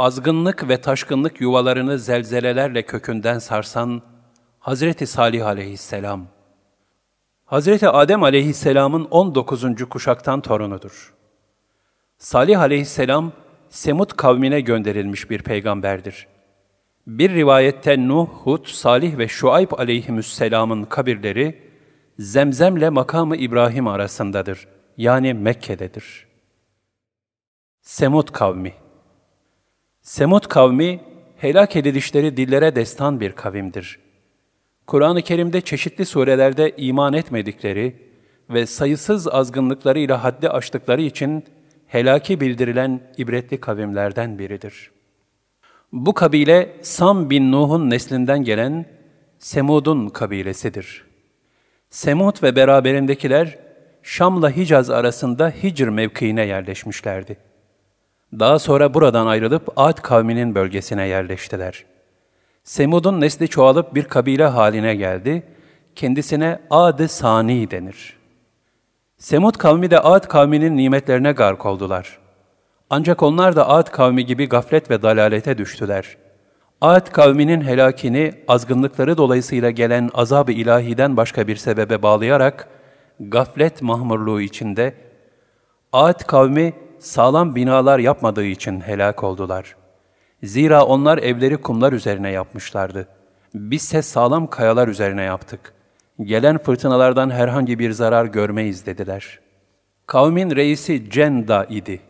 azgınlık ve taşkınlık yuvalarını zelzelelerle kökünden sarsan Hazreti Salih aleyhisselam, Hazreti Adem aleyhisselamın 19. kuşaktan torunudur. Salih aleyhisselam, Semut kavmine gönderilmiş bir peygamberdir. Bir rivayette Nuh, Hud, Salih ve Şuayb aleyhisselamın kabirleri, Zemzem'le makamı İbrahim arasındadır, yani Mekke'dedir. Semut kavmi Semut kavmi helak edilişleri dillere destan bir kavimdir. Kur'an-ı Kerim'de çeşitli surelerde iman etmedikleri ve sayısız azgınlıkları ile haddi aştıkları için helaki bildirilen ibretli kavimlerden biridir. Bu kabile Sam bin Nuh'un neslinden gelen Semud'un kabilesidir. Semud ve beraberindekiler Şam'la Hicaz arasında Hicr mevkiine yerleşmişlerdi. Daha sonra buradan ayrılıp Ad kavminin bölgesine yerleştiler. Semud'un nesli çoğalıp bir kabile haline geldi. Kendisine Ad-ı Sani denir. Semud kavmi de Ad kavminin nimetlerine gark oldular. Ancak onlar da Ad kavmi gibi gaflet ve dalalete düştüler. Ad kavminin helakini azgınlıkları dolayısıyla gelen azab-ı ilahiden başka bir sebebe bağlayarak gaflet mahmurluğu içinde Ad kavmi sağlam binalar yapmadığı için helak oldular. Zira onlar evleri kumlar üzerine yapmışlardı. Bizse sağlam kayalar üzerine yaptık. Gelen fırtınalardan herhangi bir zarar görmeyiz dediler. Kavmin reisi Cenda idi.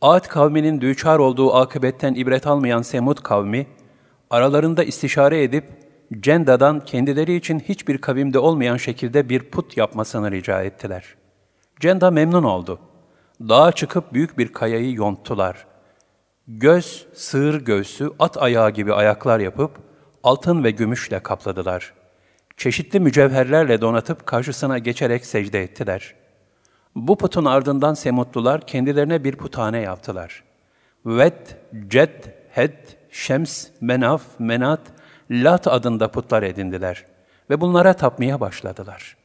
Ad kavminin düçar olduğu akıbetten ibret almayan Semud kavmi, aralarında istişare edip Cenda'dan kendileri için hiçbir kavimde olmayan şekilde bir put yapmasını rica ettiler. Cenda memnun oldu.'' Dağa çıkıp büyük bir kayayı yonttular. Göz, sığır göğsü, at ayağı gibi ayaklar yapıp altın ve gümüşle kapladılar. Çeşitli mücevherlerle donatıp karşısına geçerek secde ettiler. Bu putun ardından Semutlular kendilerine bir putane yaptılar. Vet, Ced, Hed, Şems, Menaf, Menat, Lat adında putlar edindiler ve bunlara tapmaya başladılar.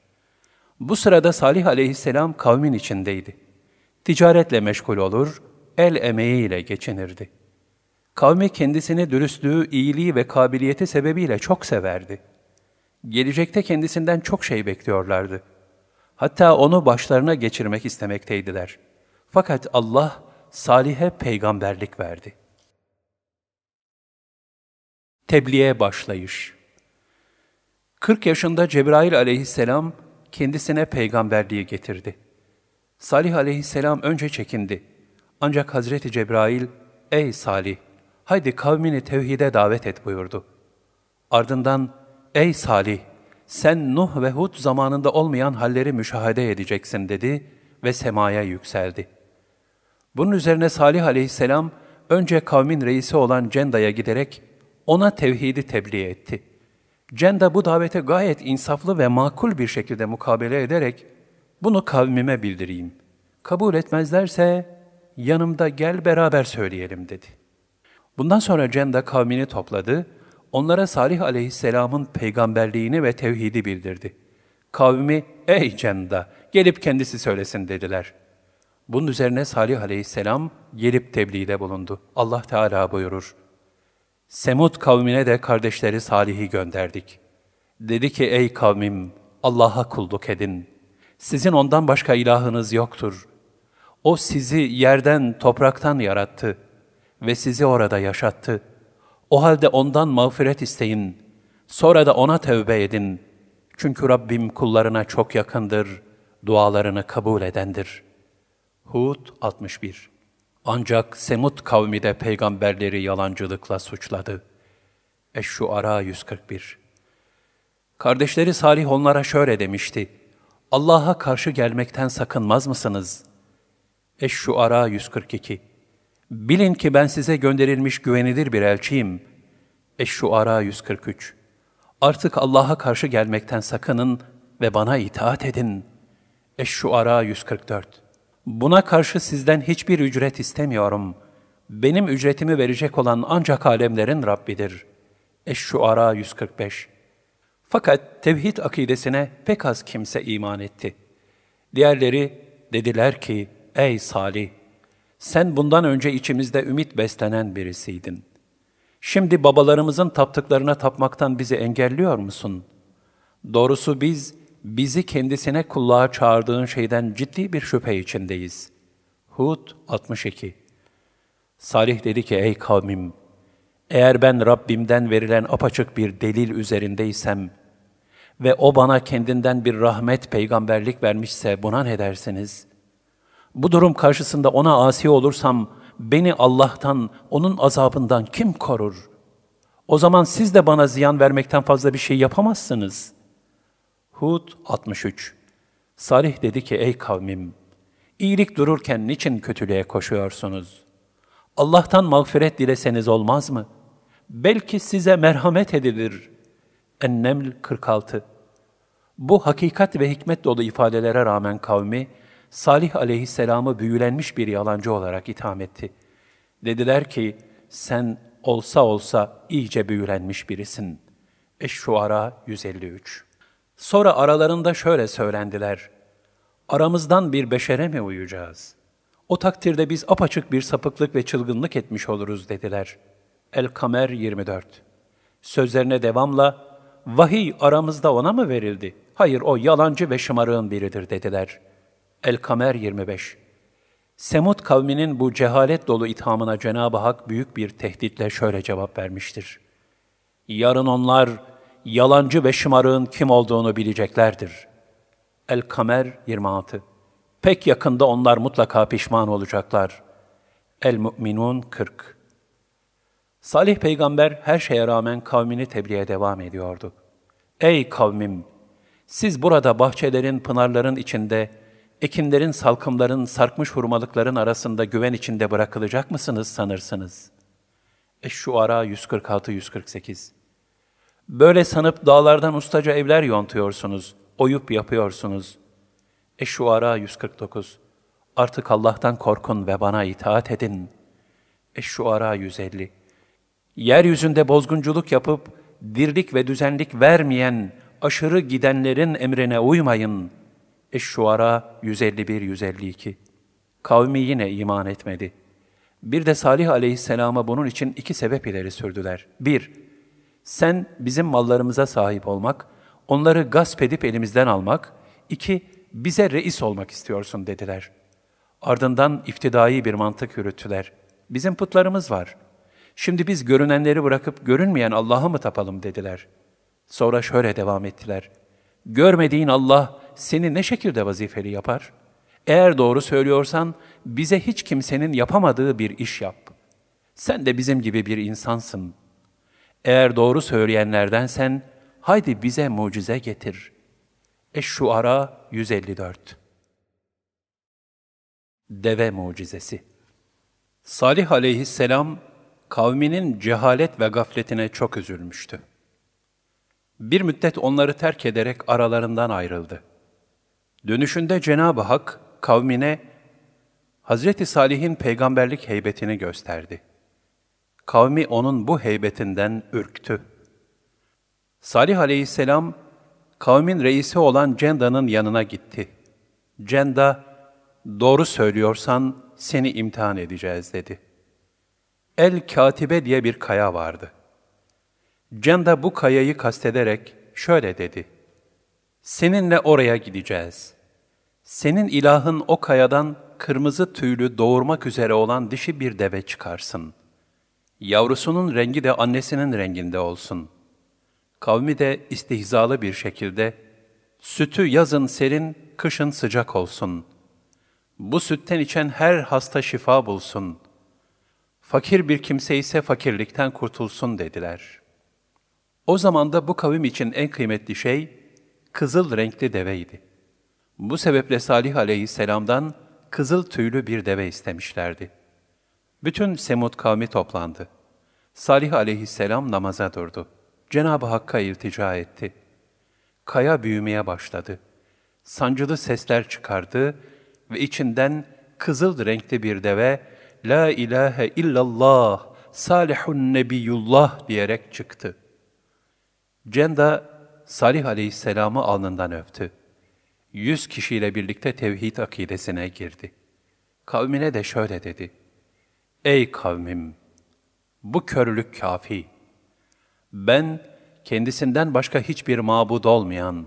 Bu sırada Salih aleyhisselam kavmin içindeydi.'' Ticaretle meşgul olur, el emeğiyle geçinirdi. Kavmi kendisini dürüstlüğü, iyiliği ve kabiliyeti sebebiyle çok severdi. Gelecekte kendisinden çok şey bekliyorlardı. Hatta onu başlarına geçirmek istemekteydiler. Fakat Allah Salih'e peygamberlik verdi. Tebliğe başlayış 40 yaşında Cebrail aleyhisselam kendisine peygamberliği getirdi.'' Salih aleyhisselam önce çekindi. Ancak Hazreti Cebrail, ''Ey Salih, haydi kavmini tevhide davet et.'' buyurdu. Ardından, ''Ey Salih, sen Nuh ve Hud zamanında olmayan halleri müşahede edeceksin.'' dedi ve semaya yükseldi. Bunun üzerine Salih aleyhisselam, önce kavmin reisi olan Cenda'ya giderek ona tevhidi tebliğ etti. Cenda bu davete gayet insaflı ve makul bir şekilde mukabele ederek bunu kavmime bildireyim. Kabul etmezlerse yanımda gel beraber söyleyelim dedi. Bundan sonra Cenda de kavmini topladı, onlara Salih aleyhisselamın peygamberliğini ve tevhidi bildirdi. Kavmi, ey Cenda gelip kendisi söylesin dediler. Bunun üzerine Salih aleyhisselam gelip tebliğde bulundu. Allah Teala buyurur. Semud kavmine de kardeşleri Salih'i gönderdik. Dedi ki ey kavmim Allah'a kulluk edin.'' Sizin ondan başka ilahınız yoktur. O sizi yerden, topraktan yarattı ve sizi orada yaşattı. O halde ondan mağfiret isteyin. Sonra da ona tevbe edin. Çünkü Rabbim kullarına çok yakındır, dualarını kabul edendir. Hud 61 Ancak Semut kavmi de peygamberleri yalancılıkla suçladı. eş 141 Kardeşleri Salih onlara şöyle demişti. Allah'a karşı gelmekten sakınmaz mısınız? Eş-Şuara 142 Bilin ki ben size gönderilmiş güvenilir bir elçiyim. Eş-Şuara 143 Artık Allah'a karşı gelmekten sakının ve bana itaat edin. Eş-Şuara 144 Buna karşı sizden hiçbir ücret istemiyorum. Benim ücretimi verecek olan ancak alemlerin Rabbidir. Eş-Şuara 145 fakat tevhid akidesine pek az kimse iman etti. Diğerleri dediler ki, ey Salih, sen bundan önce içimizde ümit beslenen birisiydin. Şimdi babalarımızın taptıklarına tapmaktan bizi engelliyor musun? Doğrusu biz, bizi kendisine kulluğa çağırdığın şeyden ciddi bir şüphe içindeyiz. Hud 62 Salih dedi ki, ey kavmim, eğer ben Rabbimden verilen apaçık bir delil üzerindeysem ve o bana kendinden bir rahmet, peygamberlik vermişse buna ne dersiniz? Bu durum karşısında ona asi olursam beni Allah'tan, onun azabından kim korur? O zaman siz de bana ziyan vermekten fazla bir şey yapamazsınız. Hud 63 Salih dedi ki ey kavmim, iyilik dururken niçin kötülüğe koşuyorsunuz? Allah'tan mağfiret dileseniz olmaz mı?'' belki size merhamet edilir. Enneml 46 Bu hakikat ve hikmet dolu ifadelere rağmen kavmi, Salih aleyhisselamı büyülenmiş bir yalancı olarak itham etti. Dediler ki, sen olsa olsa iyice büyülenmiş birisin. eş 153 Sonra aralarında şöyle söylendiler. Aramızdan bir beşere mi uyacağız? O takdirde biz apaçık bir sapıklık ve çılgınlık etmiş oluruz dediler.'' El-Kamer 24 Sözlerine devamla, vahiy aramızda ona mı verildi? Hayır o yalancı ve şımarığın biridir dediler. El-Kamer 25 Semut kavminin bu cehalet dolu ithamına Cenab-ı Hak büyük bir tehditle şöyle cevap vermiştir. Yarın onlar yalancı ve şımarığın kim olduğunu bileceklerdir. El-Kamer 26 Pek yakında onlar mutlaka pişman olacaklar. El-Mü'minun 40 Salih peygamber her şeye rağmen kavmini tebliğe devam ediyordu. Ey kavmim! Siz burada bahçelerin, pınarların içinde, ekinlerin, salkımların, sarkmış hurmalıkların arasında güven içinde bırakılacak mısınız sanırsınız? Eş-Şuara 146-148 Böyle sanıp dağlardan ustaca evler yontuyorsunuz, oyup yapıyorsunuz. Eş-Şuara 149 Artık Allah'tan korkun ve bana itaat edin. Eş-Şuara 150 yeryüzünde bozgunculuk yapıp dirlik ve düzenlik vermeyen aşırı gidenlerin emrine uymayın. Eş-Şuara 151-152 Kavmi yine iman etmedi. Bir de Salih aleyhisselama bunun için iki sebep ileri sürdüler. Bir, sen bizim mallarımıza sahip olmak, onları gasp edip elimizden almak, iki, bize reis olmak istiyorsun dediler. Ardından iftidai bir mantık yürüttüler. Bizim putlarımız var.'' Şimdi biz görünenleri bırakıp görünmeyen Allah'a mı tapalım dediler. Sonra şöyle devam ettiler. Görmediğin Allah seni ne şekilde vazifeli yapar? Eğer doğru söylüyorsan bize hiç kimsenin yapamadığı bir iş yap. Sen de bizim gibi bir insansın. Eğer doğru söyleyenlerden sen, haydi bize mucize getir. Eş-Şuara 154 Deve Mucizesi Salih aleyhisselam kavminin cehalet ve gafletine çok üzülmüştü. Bir müddet onları terk ederek aralarından ayrıldı. Dönüşünde Cenab-ı Hak kavmine Hazreti Salih'in peygamberlik heybetini gösterdi. Kavmi onun bu heybetinden ürktü. Salih aleyhisselam kavmin reisi olan Cenda'nın yanına gitti. Cenda, doğru söylüyorsan seni imtihan edeceğiz dedi.'' El-Katibe diye bir kaya vardı. Cem de bu kayayı kastederek şöyle dedi. Seninle oraya gideceğiz. Senin ilahın o kayadan kırmızı tüylü doğurmak üzere olan dişi bir deve çıkarsın. Yavrusunun rengi de annesinin renginde olsun. Kavmi de istihzalı bir şekilde, sütü yazın serin, kışın sıcak olsun. Bu sütten içen her hasta şifa bulsun.'' Fakir bir kimse ise fakirlikten kurtulsun dediler. O zaman da bu kavim için en kıymetli şey kızıl renkli deveydi. Bu sebeple Salih aleyhisselamdan kızıl tüylü bir deve istemişlerdi. Bütün Semud kavmi toplandı. Salih aleyhisselam namaza durdu. Cenab-ı Hakk'a iltica etti. Kaya büyümeye başladı. Sancılı sesler çıkardı ve içinden kızıl renkli bir deve La ilahe illallah, Salihun Nebiyullah diyerek çıktı. Cenda, Salih Aleyhisselam'ı alnından öptü. Yüz kişiyle birlikte tevhid akidesine girdi. Kavmine de şöyle dedi. Ey kavmim! Bu körlük kafi. Ben, kendisinden başka hiçbir mabud olmayan,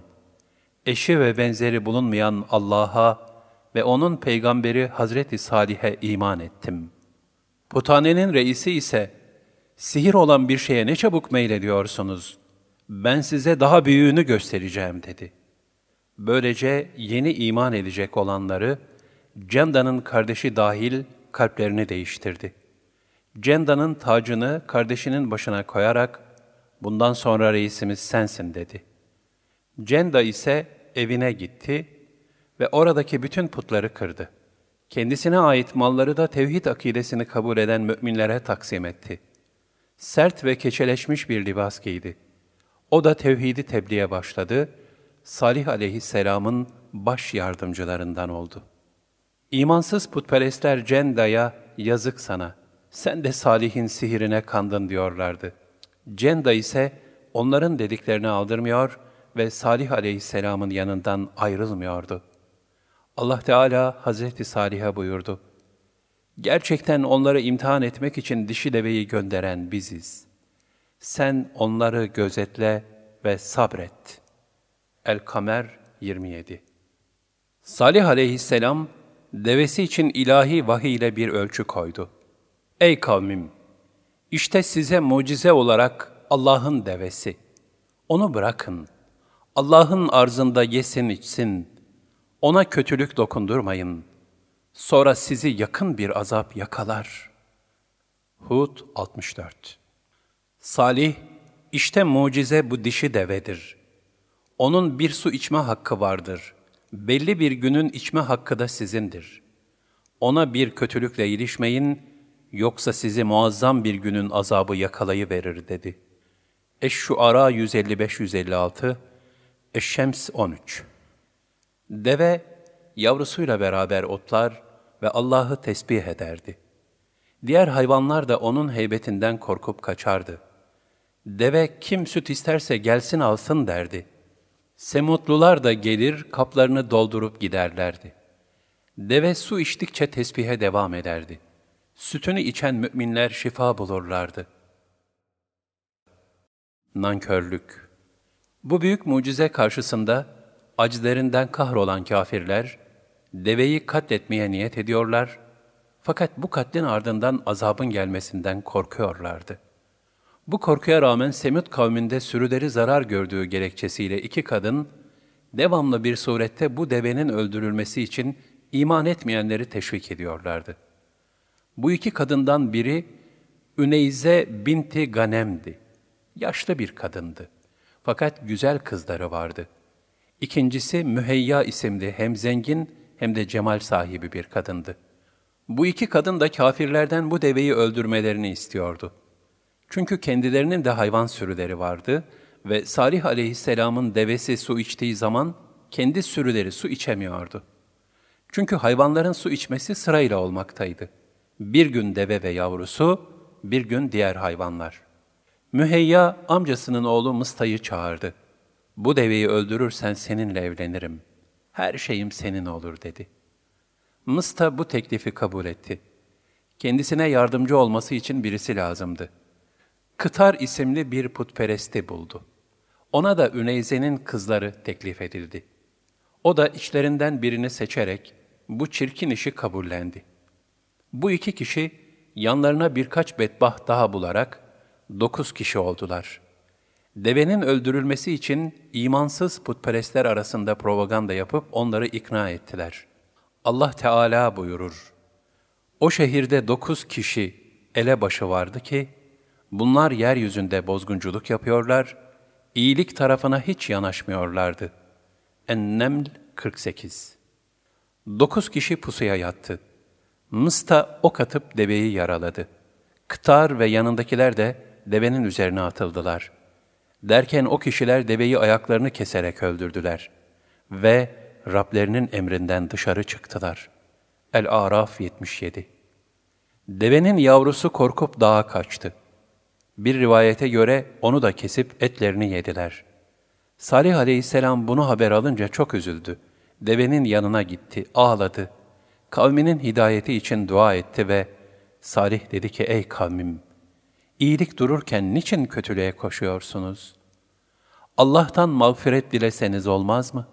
eşi ve benzeri bulunmayan Allah'a ve onun peygamberi Hazreti Salih'e iman ettim. Putanenin reisi ise, sihir olan bir şeye ne çabuk meylediyorsunuz, ben size daha büyüğünü göstereceğim dedi. Böylece yeni iman edecek olanları, Cenda'nın kardeşi dahil kalplerini değiştirdi. Cenda'nın tacını kardeşinin başına koyarak, bundan sonra reisimiz sensin dedi. Cenda ise evine gitti ve oradaki bütün putları kırdı. Kendisine ait malları da tevhid akidesini kabul eden müminlere taksim etti. Sert ve keçeleşmiş bir libas giydi. O da tevhidi tebliğe başladı, Salih aleyhisselamın baş yardımcılarından oldu. İmansız putperestler Cenda'ya yazık sana, sen de Salih'in sihirine kandın diyorlardı. Cenda ise onların dediklerini aldırmıyor ve Salih aleyhisselamın yanından ayrılmıyordu.'' Allah Teala Hazreti Salih'e buyurdu. Gerçekten onları imtihan etmek için dişi deveyi gönderen biziz. Sen onları gözetle ve sabret. El-Kamer 27 Salih aleyhisselam, devesi için ilahi vahiy ile bir ölçü koydu. Ey kavmim! İşte size mucize olarak Allah'ın devesi. Onu bırakın. Allah'ın arzında yesin içsin.'' Ona kötülük dokundurmayın. Sonra sizi yakın bir azap yakalar. Hud 64 Salih, işte mucize bu dişi devedir. Onun bir su içme hakkı vardır. Belli bir günün içme hakkı da sizindir. Ona bir kötülükle ilişmeyin, yoksa sizi muazzam bir günün azabı yakalayıverir dedi. Eş-Şuara 155-156 Eş-Şems 13 Deve yavrusuyla beraber otlar ve Allah'ı tesbih ederdi. Diğer hayvanlar da onun heybetinden korkup kaçardı. Deve kim süt isterse gelsin alsın derdi. Semutlular da gelir kaplarını doldurup giderlerdi. Deve su içtikçe tesbihe devam ederdi. Sütünü içen müminler şifa bulurlardı. Nankörlük Bu büyük mucize karşısında acilerinden kahrolan kafirler, deveyi katletmeye niyet ediyorlar fakat bu katlin ardından azabın gelmesinden korkuyorlardı. Bu korkuya rağmen Semut kavminde sürüleri zarar gördüğü gerekçesiyle iki kadın, devamlı bir surette bu devenin öldürülmesi için iman etmeyenleri teşvik ediyorlardı. Bu iki kadından biri Üneyze binti Ganem'di. Yaşlı bir kadındı. Fakat güzel kızları vardı.'' İkincisi Müheyya isimli hem zengin hem de cemal sahibi bir kadındı. Bu iki kadın da kafirlerden bu deveyi öldürmelerini istiyordu. Çünkü kendilerinin de hayvan sürüleri vardı ve Salih aleyhisselamın devesi su içtiği zaman kendi sürüleri su içemiyordu. Çünkü hayvanların su içmesi sırayla olmaktaydı. Bir gün deve ve yavrusu, bir gün diğer hayvanlar. Müheyya amcasının oğlu Mısta'yı çağırdı.'' bu deveyi öldürürsen seninle evlenirim. Her şeyim senin olur dedi. Mısta bu teklifi kabul etti. Kendisine yardımcı olması için birisi lazımdı. Kıtar isimli bir putperesti buldu. Ona da Üneyze'nin kızları teklif edildi. O da içlerinden birini seçerek bu çirkin işi kabullendi. Bu iki kişi yanlarına birkaç bedbaht daha bularak dokuz kişi oldular.'' Devenin öldürülmesi için imansız putperestler arasında propaganda yapıp onları ikna ettiler. Allah Teala buyurur. O şehirde dokuz kişi elebaşı vardı ki, bunlar yeryüzünde bozgunculuk yapıyorlar, iyilik tarafına hiç yanaşmıyorlardı. Enneml 48 Dokuz kişi pusuya yattı. Mısta ok atıp deveyi yaraladı. Kıtar ve yanındakiler de devenin üzerine atıldılar.'' Derken o kişiler deveyi ayaklarını keserek öldürdüler ve Rablerinin emrinden dışarı çıktılar. El-Araf 77 Devenin yavrusu korkup dağa kaçtı. Bir rivayete göre onu da kesip etlerini yediler. Salih aleyhisselam bunu haber alınca çok üzüldü. Devenin yanına gitti, ağladı. Kavminin hidayeti için dua etti ve Salih dedi ki ey kavmim İyilik dururken niçin kötülüğe koşuyorsunuz? Allah'tan mağfiret dileseniz olmaz mı?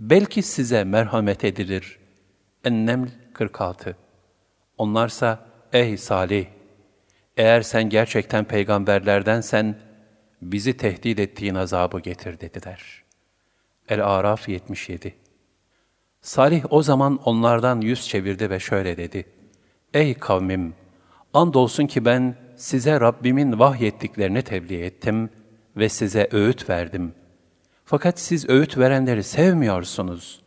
Belki size merhamet edilir. Enneml 46 Onlarsa, ey Salih! Eğer sen gerçekten peygamberlerdensen, bizi tehdit ettiğin azabı getir dediler. El-Araf 77 Salih o zaman onlardan yüz çevirdi ve şöyle dedi. Ey kavmim! Andolsun ki ben size Rabbimin vahyettiklerini tebliğ ettim ve size öğüt verdim. Fakat siz öğüt verenleri sevmiyorsunuz.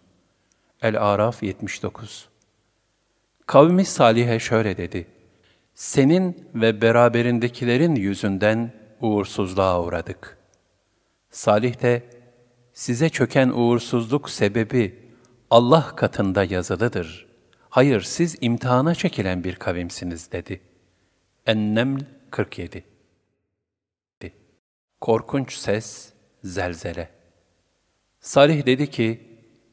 El-Araf 79 Kavmi Salih'e şöyle dedi. Senin ve beraberindekilerin yüzünden uğursuzluğa uğradık. Salih de, size çöken uğursuzluk sebebi Allah katında yazılıdır. Hayır siz imtihana çekilen bir kavimsiniz dedi.'' Enneml 47 Korkunç ses, zelzele. Salih dedi ki,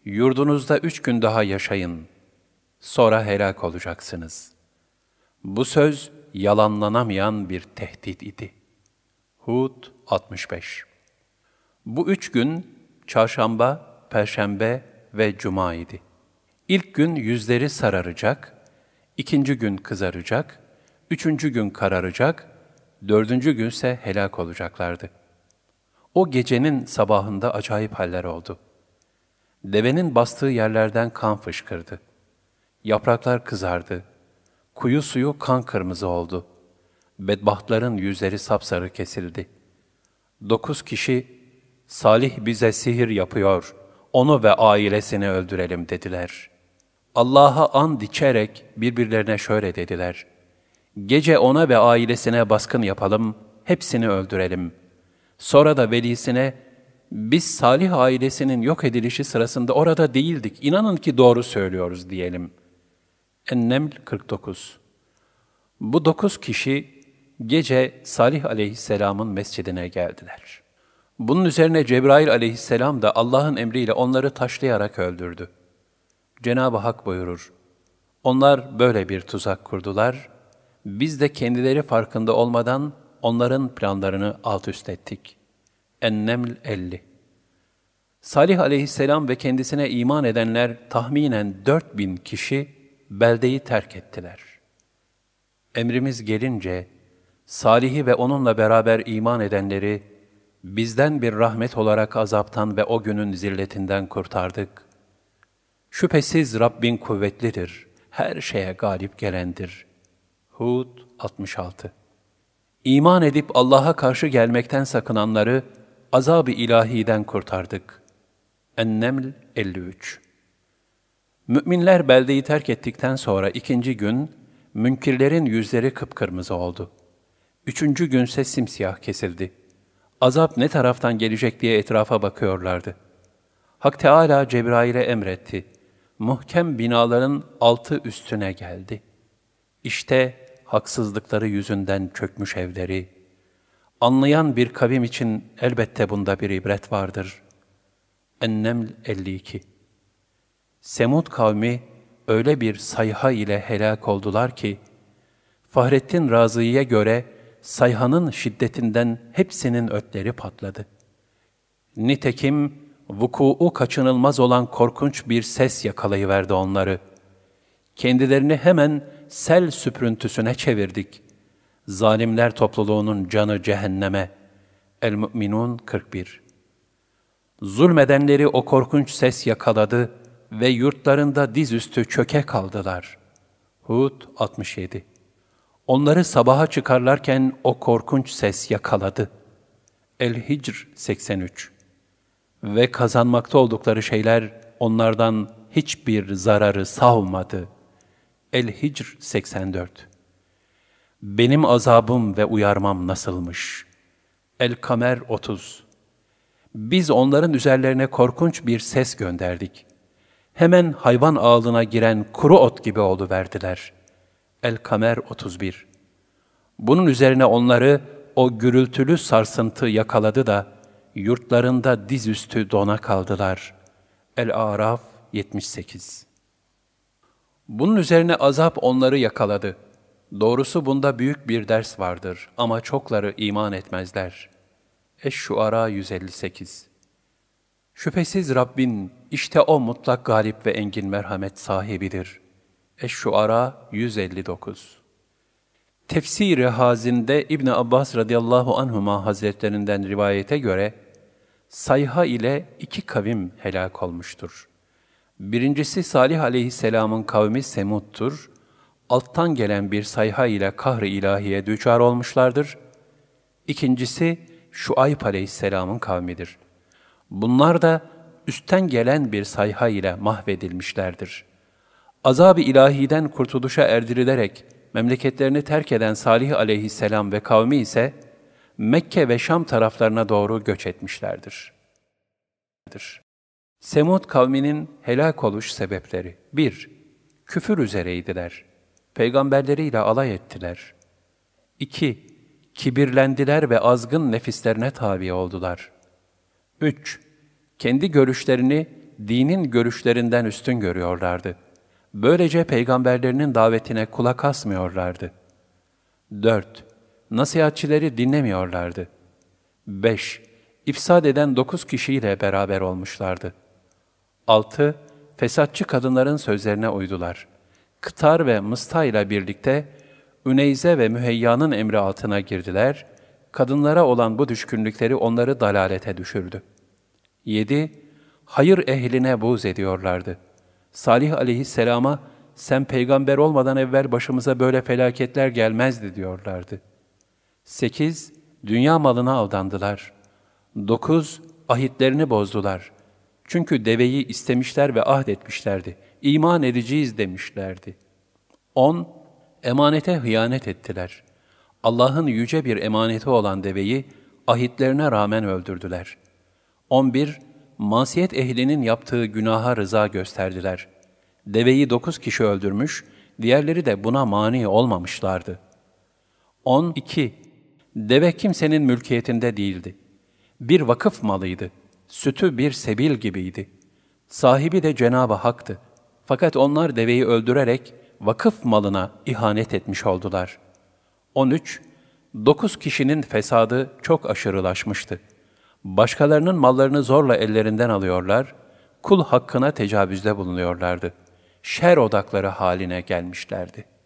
yurdunuzda üç gün daha yaşayın, sonra helak olacaksınız. Bu söz yalanlanamayan bir tehdit idi. Hud 65 Bu üç gün çarşamba, perşembe ve cuma idi. İlk gün yüzleri sararacak, ikinci gün kızaracak, üçüncü gün kararacak, dördüncü günse helak olacaklardı. O gecenin sabahında acayip haller oldu. Devenin bastığı yerlerden kan fışkırdı. Yapraklar kızardı. Kuyu suyu kan kırmızı oldu. Bedbahtların yüzleri sapsarı kesildi. Dokuz kişi, Salih bize sihir yapıyor, onu ve ailesini öldürelim dediler. Allah'a and içerek birbirlerine şöyle dediler.'' Gece ona ve ailesine baskın yapalım, hepsini öldürelim. Sonra da velisine, biz Salih ailesinin yok edilişi sırasında orada değildik, inanın ki doğru söylüyoruz diyelim. Enneml 49 Bu dokuz kişi gece Salih aleyhisselamın mescidine geldiler. Bunun üzerine Cebrail aleyhisselam da Allah'ın emriyle onları taşlayarak öldürdü. Cenab-ı Hak buyurur, onlar böyle bir tuzak kurdular.'' biz de kendileri farkında olmadan onların planlarını alt üst ettik. Enneml 50 Salih aleyhisselam ve kendisine iman edenler tahminen 4000 kişi beldeyi terk ettiler. Emrimiz gelince Salih'i ve onunla beraber iman edenleri bizden bir rahmet olarak azaptan ve o günün zilletinden kurtardık. Şüphesiz Rabbin kuvvetlidir, her şeye galip gelendir.'' Hud 66 İman edip Allah'a karşı gelmekten sakınanları azab-ı ilahiden kurtardık. Enneml 53 Müminler beldeyi terk ettikten sonra ikinci gün, münkirlerin yüzleri kıpkırmızı oldu. Üçüncü günse simsiyah kesildi. Azap ne taraftan gelecek diye etrafa bakıyorlardı. Hak Teala Cebrail'e emretti. Muhkem binaların altı üstüne geldi. İşte haksızlıkları yüzünden çökmüş evleri, anlayan bir kavim için elbette bunda bir ibret vardır. Enneml 52 Semud kavmi öyle bir sayha ile helak oldular ki, Fahrettin Razı'ya göre sayhanın şiddetinden hepsinin ötleri patladı. Nitekim vuku'u kaçınılmaz olan korkunç bir ses yakalayıverdi onları.'' Kendilerini hemen sel süprüntüsüne çevirdik. Zalimler topluluğunun canı cehenneme. El-Mü'minun 41 Zulmedenleri o korkunç ses yakaladı ve yurtlarında dizüstü çöke kaldılar. Hud 67 Onları sabaha çıkarlarken o korkunç ses yakaladı. El-Hicr 83 Ve kazanmakta oldukları şeyler onlardan hiçbir zararı savmadı.'' El-Hicr 84 Benim azabım ve uyarmam nasılmış? El-Kamer 30 Biz onların üzerlerine korkunç bir ses gönderdik. Hemen hayvan ağlına giren kuru ot gibi oldu verdiler. El-Kamer 31 Bunun üzerine onları o gürültülü sarsıntı yakaladı da yurtlarında dizüstü dona kaldılar. El-Araf 78 bunun üzerine azap onları yakaladı. Doğrusu bunda büyük bir ders vardır ama çokları iman etmezler. Eş-Şuara 158 Şüphesiz Rabbin işte o mutlak galip ve engin merhamet sahibidir. Eş-Şuara 159 Tefsiri Hazin'de ibn Abbas radıyallahu anhuma hazretlerinden rivayete göre, sayha ile iki kavim helak olmuştur. Birincisi Salih aleyhisselamın kavmi Semuttur, Alttan gelen bir sayha ile kahri ilahiye düçar olmuşlardır. İkincisi Şuayb aleyhisselamın kavmidir. Bunlar da üstten gelen bir sayha ile mahvedilmişlerdir. Azab-ı ilahiden kurtuluşa erdirilerek memleketlerini terk eden Salih aleyhisselam ve kavmi ise Mekke ve Şam taraflarına doğru göç etmişlerdir. Semud kavminin helak oluş sebepleri 1. Küfür üzereydiler. Peygamberleriyle alay ettiler. 2. Kibirlendiler ve azgın nefislerine tabi oldular. 3. Kendi görüşlerini dinin görüşlerinden üstün görüyorlardı. Böylece peygamberlerinin davetine kulak asmıyorlardı. 4. Nasihatçileri dinlemiyorlardı. 5. İfsad eden dokuz kişiyle beraber olmuşlardı.'' 6. Fesatçı kadınların sözlerine uydular. Kıtar ve Mısta ile birlikte Üneyze ve Müheyya'nın emri altına girdiler. Kadınlara olan bu düşkünlükleri onları dalalete düşürdü. 7. Hayır ehline buğz ediyorlardı. Salih aleyhisselama sen peygamber olmadan evvel başımıza böyle felaketler gelmezdi diyorlardı. 8. Dünya malına aldandılar. 9. Ahitlerini bozdular. Çünkü deveyi istemişler ve ahdetmişlerdi. İman edeceğiz demişlerdi. 10. Emanete hıyanet ettiler. Allah'ın yüce bir emaneti olan deveyi ahitlerine rağmen öldürdüler. 11. Masiyet ehlinin yaptığı günaha rıza gösterdiler. Deveyi dokuz kişi öldürmüş, diğerleri de buna mani olmamışlardı. 12. Deve kimsenin mülkiyetinde değildi. Bir vakıf malıydı.'' Sütü bir sebil gibiydi. Sahibi de Cenab-ı Hak'tı. Fakat onlar deveyi öldürerek vakıf malına ihanet etmiş oldular. 13. Dokuz kişinin fesadı çok aşırılaşmıştı. Başkalarının mallarını zorla ellerinden alıyorlar, kul hakkına tecavüzde bulunuyorlardı. Şer odakları haline gelmişlerdi.''